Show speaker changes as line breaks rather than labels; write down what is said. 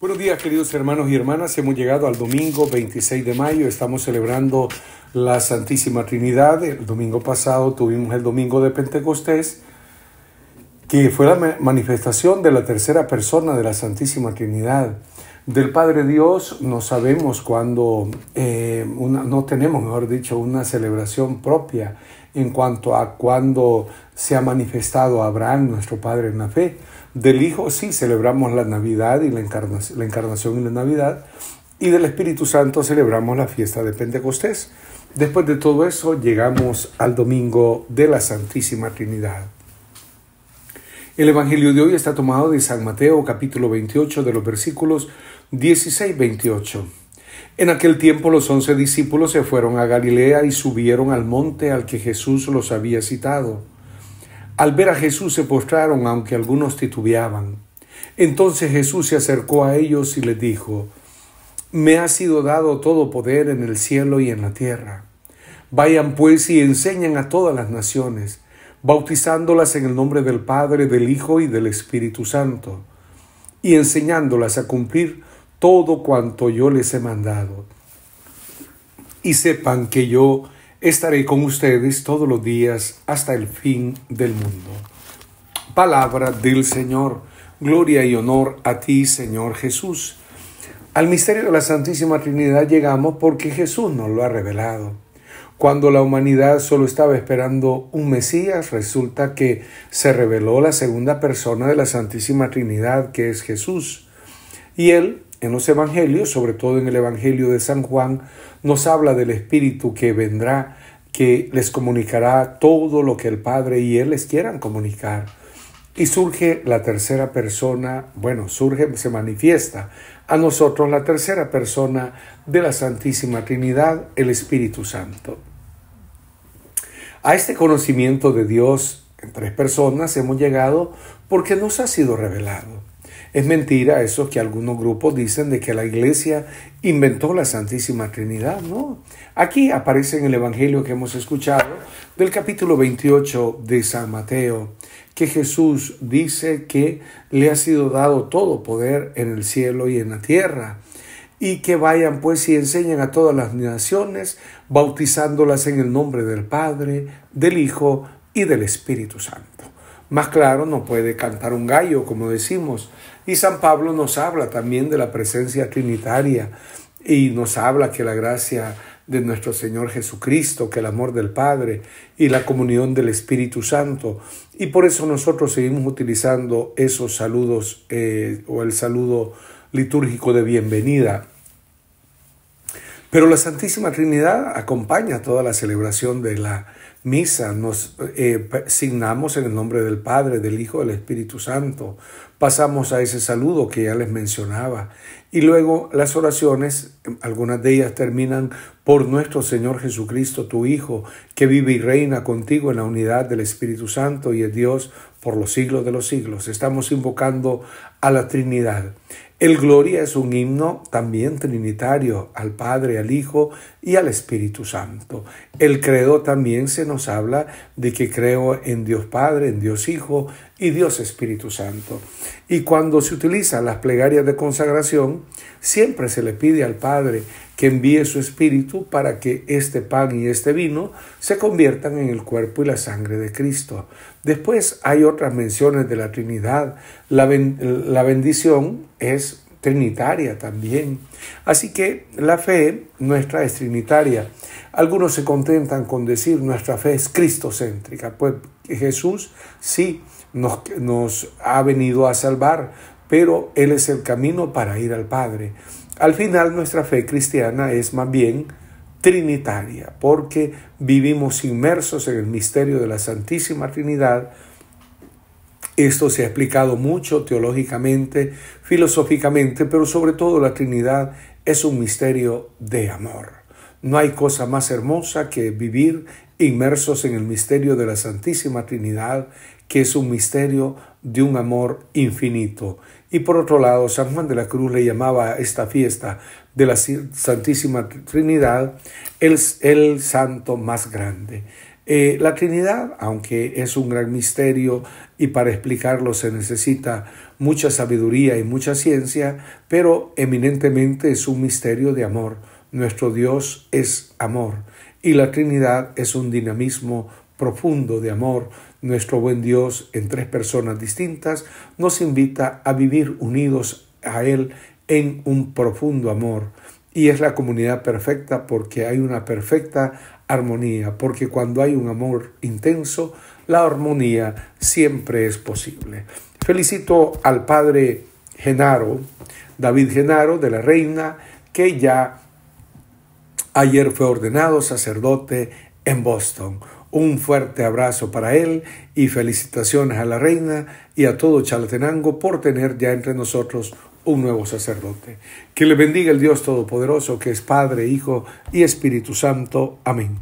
Buenos días queridos hermanos y hermanas, hemos llegado al domingo 26 de mayo, estamos celebrando la Santísima Trinidad, el domingo pasado tuvimos el domingo de Pentecostés, que fue la manifestación de la tercera persona de la Santísima Trinidad. Del Padre Dios no sabemos cuándo, eh, no tenemos, mejor dicho, una celebración propia en cuanto a cuándo se ha manifestado Abraham, nuestro Padre en la fe. Del Hijo sí celebramos la Navidad y la encarnación, la encarnación y la Navidad. Y del Espíritu Santo celebramos la fiesta de Pentecostés. Después de todo eso llegamos al domingo de la Santísima Trinidad. El Evangelio de hoy está tomado de San Mateo capítulo 28 de los versículos 16:28. En aquel tiempo los once discípulos se fueron a Galilea y subieron al monte al que Jesús los había citado. Al ver a Jesús se postraron, aunque algunos titubeaban. Entonces Jesús se acercó a ellos y les dijo, Me ha sido dado todo poder en el cielo y en la tierra. Vayan pues y enseñen a todas las naciones, bautizándolas en el nombre del Padre, del Hijo y del Espíritu Santo, y enseñándolas a cumplir todo cuanto yo les he mandado. Y sepan que yo estaré con ustedes todos los días hasta el fin del mundo. Palabra del Señor. Gloria y honor a ti, Señor Jesús. Al misterio de la Santísima Trinidad llegamos porque Jesús nos lo ha revelado. Cuando la humanidad solo estaba esperando un Mesías, resulta que se reveló la segunda persona de la Santísima Trinidad, que es Jesús. Y Él en los Evangelios, sobre todo en el Evangelio de San Juan, nos habla del Espíritu que vendrá, que les comunicará todo lo que el Padre y Él les quieran comunicar. Y surge la tercera persona, bueno, surge, se manifiesta a nosotros la tercera persona de la Santísima Trinidad, el Espíritu Santo. A este conocimiento de Dios en tres personas hemos llegado porque nos ha sido revelado. Es mentira eso que algunos grupos dicen de que la iglesia inventó la Santísima Trinidad, ¿no? Aquí aparece en el Evangelio que hemos escuchado del capítulo 28 de San Mateo, que Jesús dice que le ha sido dado todo poder en el cielo y en la tierra y que vayan pues y enseñen a todas las naciones, bautizándolas en el nombre del Padre, del Hijo y del Espíritu Santo. Más claro, no puede cantar un gallo, como decimos. Y San Pablo nos habla también de la presencia trinitaria y nos habla que la gracia de nuestro Señor Jesucristo, que el amor del Padre y la comunión del Espíritu Santo. Y por eso nosotros seguimos utilizando esos saludos eh, o el saludo litúrgico de bienvenida. Pero la Santísima Trinidad acompaña toda la celebración de la misa, nos eh, signamos en el nombre del Padre, del Hijo, del Espíritu Santo. Pasamos a ese saludo que ya les mencionaba. Y luego las oraciones, algunas de ellas terminan por nuestro Señor Jesucristo, tu Hijo, que vive y reina contigo en la unidad del Espíritu Santo y es Dios por los siglos de los siglos. Estamos invocando a la Trinidad. El Gloria es un himno también trinitario al Padre, al Hijo y al Espíritu Santo. El credo también se nos habla de que creo en Dios Padre, en Dios Hijo y Dios Espíritu Santo. Y cuando se utilizan las plegarias de consagración, siempre se le pide al Padre que envíe su espíritu para que este pan y este vino se conviertan en el cuerpo y la sangre de Cristo. Después hay otras menciones de la Trinidad. La, bendición es trinitaria también. Así que la fe nuestra es trinitaria. Algunos se contentan con decir nuestra fe es cristocéntrica, pues Jesús sí nos, nos ha venido a salvar, pero Él es el camino para ir al Padre. Al final nuestra fe cristiana es más bien trinitaria, porque vivimos inmersos en el misterio de la Santísima Trinidad. Esto se ha explicado mucho teológicamente, filosóficamente, pero sobre todo la Trinidad es un misterio de amor. No hay cosa más hermosa que vivir inmersos en el misterio de la Santísima Trinidad que es un misterio de un amor infinito. Y por otro lado, San Juan de la Cruz le llamaba a esta fiesta de la Santísima Trinidad el, el santo más grande. Eh, la Trinidad, aunque es un gran misterio y para explicarlo se necesita mucha sabiduría y mucha ciencia, pero eminentemente es un misterio de amor. Nuestro Dios es amor y la Trinidad es un dinamismo profundo de amor, nuestro buen Dios en tres personas distintas, nos invita a vivir unidos a Él en un profundo amor. Y es la comunidad perfecta porque hay una perfecta armonía, porque cuando hay un amor intenso, la armonía siempre es posible. Felicito al padre Genaro, David Genaro de la Reina, que ya ayer fue ordenado sacerdote en Boston. Un fuerte abrazo para él y felicitaciones a la reina y a todo Chalatenango por tener ya entre nosotros un nuevo sacerdote. Que le bendiga el Dios Todopoderoso, que es Padre, Hijo y Espíritu Santo. Amén.